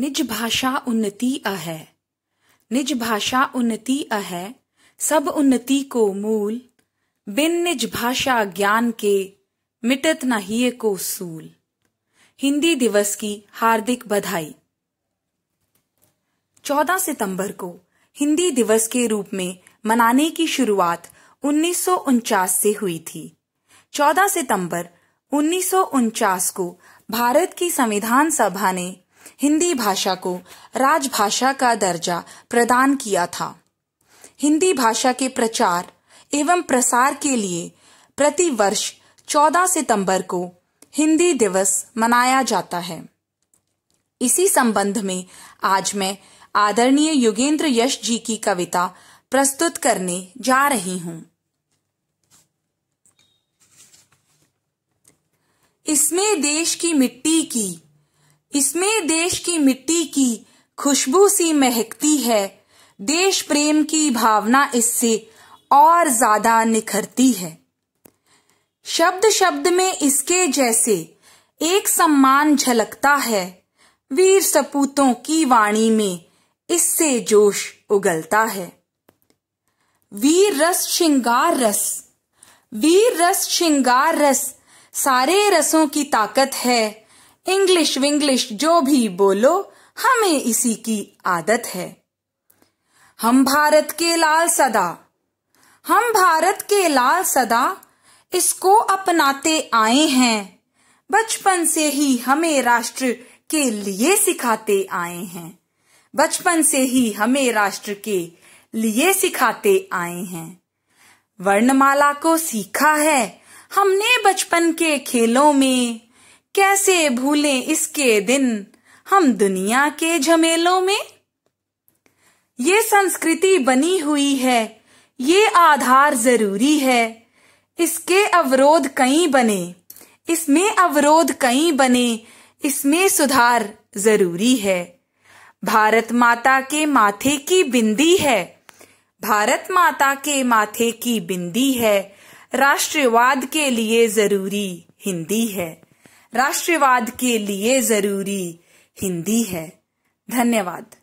निज भाषा उन्नति अह निज भाषा उन्नति अह सब उन्नति को मूल बिन निज भाषा ज्ञान के मिटत न को सूल हिंदी दिवस की हार्दिक बधाई 14 सितंबर को हिंदी दिवस के रूप में मनाने की शुरुआत उन्नीस से हुई थी 14 सितंबर उन्नीस को भारत की संविधान सभा ने हिंदी भाषा को राजभाषा का दर्जा प्रदान किया था हिंदी भाषा के प्रचार एवं प्रसार के लिए प्रति वर्ष 14 सितंबर को हिंदी दिवस मनाया जाता है इसी संबंध में आज मैं आदरणीय युगेंद्र यश जी की कविता प्रस्तुत करने जा रही हूं इसमें देश की मिट्टी की इसमें देश की मिट्टी की खुशबू सी महकती है देश प्रेम की भावना इससे और ज्यादा निखरती है शब्द शब्द में इसके जैसे एक सम्मान झलकता है वीर सपूतों की वाणी में इससे जोश उगलता है वीर रस श्रृंगार रस वीर रस श्रृंगार रस सारे रसों की ताकत है इंग्लिश विंग्लिश जो भी बोलो हमें इसी की आदत है हम भारत के लाल सदा हम भारत के लाल सदा इसको अपनाते आए हैं बचपन से ही हमें राष्ट्र के लिए सिखाते आए हैं बचपन से ही हमें राष्ट्र के लिए सिखाते आए हैं वर्णमाला को सीखा है हमने बचपन के खेलों में कैसे भूलें इसके दिन हम दुनिया के झमेलों में ये संस्कृति बनी हुई है ये आधार जरूरी है इसके अवरोध कई बने इसमें अवरोध कई बने इसमें सुधार जरूरी है भारत माता के माथे की बिंदी है भारत माता के माथे की बिंदी है राष्ट्रवाद के लिए जरूरी हिंदी है राष्ट्रवाद के लिए जरूरी हिंदी है धन्यवाद